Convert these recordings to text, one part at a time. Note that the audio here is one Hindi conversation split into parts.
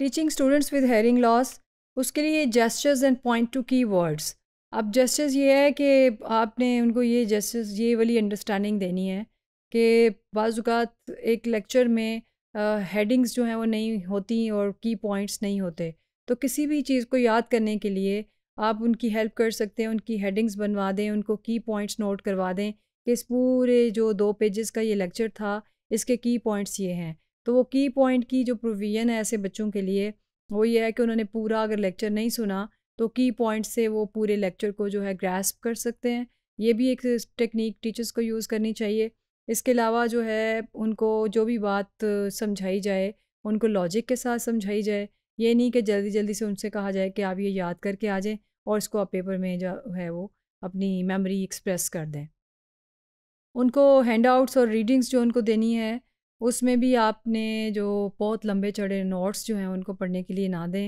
teaching students with hearing loss उसके लिए gestures and point to key words अब जेस्टर्स ये है कि आपने उनको ये जेस्टर्स ये वाली अंडरस्टैंडिंग देनी है कि बाज़ात एक लेक्चर में हेडिंग्स uh, जो हैं वो नहीं होती और की पॉइंट्स नहीं होते तो किसी भी चीज़ को याद करने के लिए आप उनकी हेल्प कर सकते हैं उनकी हेडिंग्स बनवा दें उनको की पॉइंट्स नोट करवा दें कि इस पूरे जो दो पेजेस का ये लेक्चर था इसके की पॉइंट्स ये हैं तो वो की पॉइंट की जो प्रोविज़न है ऐसे बच्चों के लिए वो ये है कि उन्होंने पूरा अगर लेक्चर नहीं सुना तो की पॉइंट से वो पूरे लेक्चर को जो है ग्रैस्प कर सकते हैं ये भी एक टेक्निक टीचर्स को यूज़ करनी चाहिए इसके अलावा जो है उनको जो भी बात समझाई जाए उनको लॉजिक के साथ समझाई जाए ये नहीं कि जल्दी जल्दी से उनसे कहा जाए कि आप ये याद करके आ जाएँ और इसको आप पेपर में जो है वो अपनी मेमोरी एक्सप्रेस कर दें उनको हैंड आउट्स और रीडिंग्स जो उनको देनी है उसमें भी आपने जो बहुत लंबे चढ़े नोट्स जो हैं उनको पढ़ने के लिए ना दें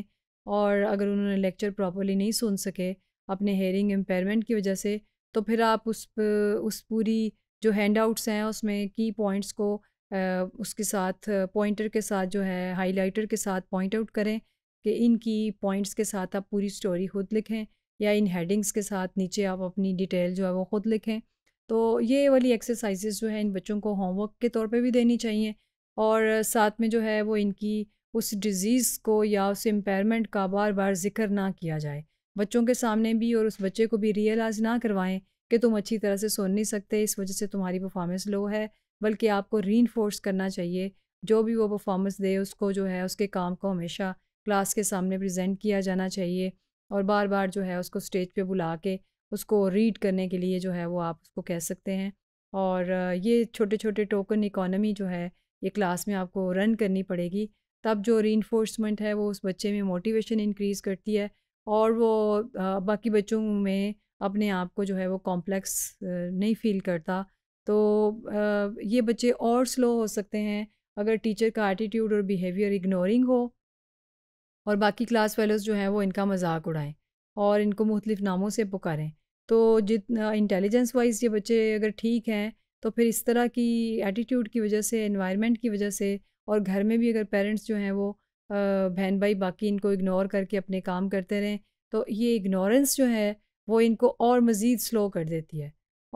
और अगर उन्होंने लेक्चर प्रॉपरली नहीं सुन सके अपने हेयरिंग एम्पेयरमेंट की वजह से तो फिर आप उस उस पूरी जो हैंड आउट्स हैं उसमें की पॉइंट्स को उसके साथ पॉइंटर के साथ जो है हाइलाइटर के साथ पॉइंट आउट करें कि इनकी पॉइंट्स के साथ आप पूरी स्टोरी खुद लिखें या इन हेडिंग्स के साथ नीचे आप अपनी डिटेल जो है वो ख़ुद लिखें तो ये वाली एक्सरसाइजेज जो है इन बच्चों को होमवर्क के तौर पे भी देनी चाहिए और साथ में जो है वो इनकी उस डिज़ीज़ को या उस इम्पेयरमेंट का बार बार जिक्र ना किया जाए बच्चों के सामने भी और उस बच्चे को भी रियलाइज़ ना करवाएं कि तुम अच्छी तरह से सुन नहीं सकते इस वजह से तुम्हारी परफॉर्मेंस लो है बल्कि आपको री करना चाहिए जो भी वो परफॉर्मेंस दे उसको जो है उसके काम को हमेशा क्लास के सामने प्रजेंट किया जाना चाहिए और बार बार जो है उसको स्टेज पर बुला के उसको रीड करने के लिए जो है वो आप उसको कह सकते हैं और ये छोटे छोटे टोकन इकोनॉमी जो है ये क्लास में आपको रन करनी पड़ेगी तब जो री है वो उस बच्चे में मोटिवेशन इंक्रीज़ करती है और वो बाकी बच्चों में अपने आप को जो है वो कॉम्प्लेक्स नहीं फील करता तो ये बच्चे और स्लो हो सकते हैं अगर टीचर का एटीट्यूड और बिहेवियर इग्नोरिंग हो और बाकी क्लास फेलोज़ जो हैं वो इनका मजाक उड़ाएं और इनको मुख्तलिफ़ नामों से पुकारें तो जितना इंटेलिजेंस वाइज ये बच्चे अगर ठीक हैं तो फिर इस तरह की एटीट्यूड की वजह से इन्वायरमेंट की वजह से और घर में भी अगर पेरेंट्स जो हैं वो बहन भाई बाकी इनको इग्नोर करके अपने काम करते रहें तो ये इग्नोरेंस जो है वो इनको और मज़ीद स्लो कर देती है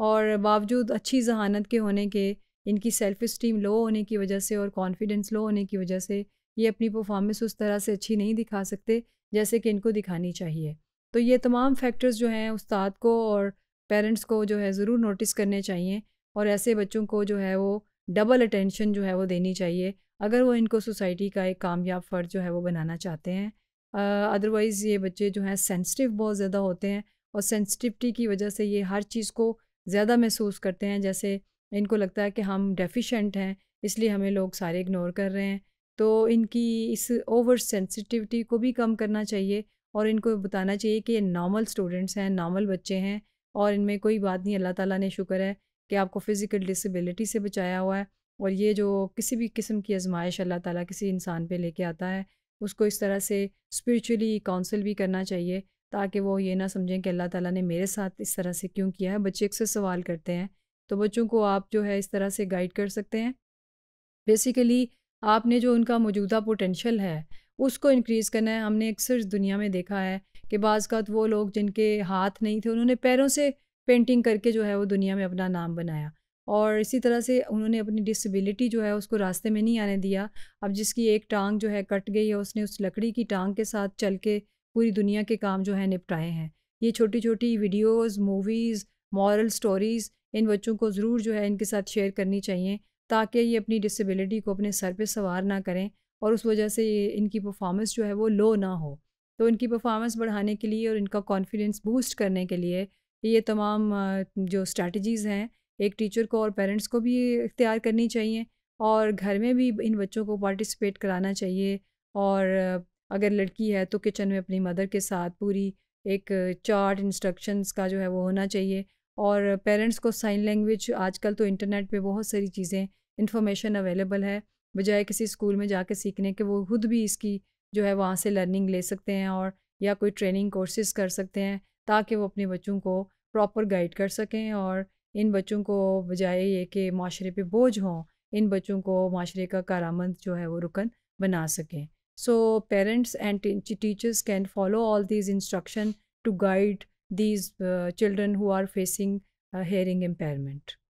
और बावजूद अच्छी जहानत के होने के इनकी सेल्फ़ इस्टीम लो होने की वजह से और कॉन्फिडेंस लो होने की वजह से ये अपनी परफॉर्मेंस उस तरह से अच्छी नहीं दिखा सकते जैसे कि इनको दिखानी चाहिए तो ये तमाम फैक्टर्स जो हैं उस्ताद को और पेरेंट्स को जो है ज़रूर नोटिस करने चाहिए और ऐसे बच्चों को जो है वो डबल अटेंशन जो है वो देनी चाहिए अगर वो इनको सोसाइटी का एक कामयाब फ़र्द जो है वो बनाना चाहते हैं अदरवाइज़ uh, ये बच्चे जो हैं सेंसिटिव बहुत ज़्यादा होते हैं और सेंसिटिविटी की वजह से ये हर चीज़ को ज़्यादा महसूस करते हैं जैसे इनको लगता है कि हम डेफिशेंट हैं इसलिए हमें लोग सारे इग्नोर कर रहे हैं तो इनकी इस ओवर सेंसिटिविटी को भी कम करना चाहिए और इनको बताना चाहिए कि ये नॉर्मल स्टूडेंट्स हैं नॉर्मल बच्चे हैं और इनमें कोई बात नहीं अल्लाह ताला ने शुक्र है कि आपको फ़िज़िकल डिसेबिलिटी से बचाया हुआ है और ये जो किसी भी किस्म की आजमाइश अल्लाह ताला किसी इंसान पे लेके आता है उसको इस तरह से स्पिरिचुअली काउंसिल भी करना चाहिए ताकि वो ये ना समझें कि अल्लाह ताला ने मेरे साथ इस तरह से क्यों किया है बच्चे अक्सर सवाल करते हैं तो बच्चों को आप जो है इस तरह से गाइड कर सकते हैं बेसिकली आपने जो उनका मौजूदा पोटेंशल है उसको इनक्रीज़ करना है हमने अक्सर दुनिया में देखा है कि बाज़ का वो लोग जिनके हाथ नहीं थे उन्होंने पैरों से पेंटिंग करके जो है वो दुनिया में अपना नाम बनाया और इसी तरह से उन्होंने अपनी डिसेबिलिटी जो है उसको रास्ते में नहीं आने दिया अब जिसकी एक टांग जो है कट गई है उसने उस लकड़ी की टांग के साथ चल के पूरी दुनिया के काम जो है निपटाए हैं ये छोटी छोटी वीडियोस मूवीज़ मॉरल स्टोरीज़ इन बच्चों को ज़रूर जो है इनके साथ शेयर करनी चाहिए ताकि ये अपनी डिसेबिलिटी को अपने सर पर सवार ना करें और उस वजह से ये इनकी परफॉर्मेंस जो है वो लो ना हो तो इनकी परफॉर्मेंस बढ़ाने के लिए और इनका कॉन्फिडेंस बूस्ट करने के लिए ये तमाम जो स्ट्रैटेजीज़ हैं एक टीचर को और पेरेंट्स को भी इख्तियार करनी चाहिए और घर में भी इन बच्चों को पार्टिसिपेट कराना चाहिए और अगर लड़की है तो किचन में अपनी मदर के साथ पूरी एक चार्ट इंस्ट्रक्शंस का जो है वो होना चाहिए और पेरेंट्स को साइन लैंग्वेज आजकल तो इंटरनेट पे बहुत सारी चीज़ें इंफॉर्मेशन अवेलेबल है बजाय किसी स्कूल में जाके सीखने के वो खुद भी इसकी जो है वहाँ से लर्निंग ले सकते हैं और या कोई ट्रेनिंग कोर्सेज कर सकते हैं ताकि वो अपने बच्चों को प्रॉपर गाइड कर सकें और इन बच्चों को बजाय ये कि माशरे पे बोझ हों इन बच्चों को माशरे का कारामंद जो है वो रुकन बना सकें so parents and teachers can follow all these instruction to guide these children who are facing hearing impairment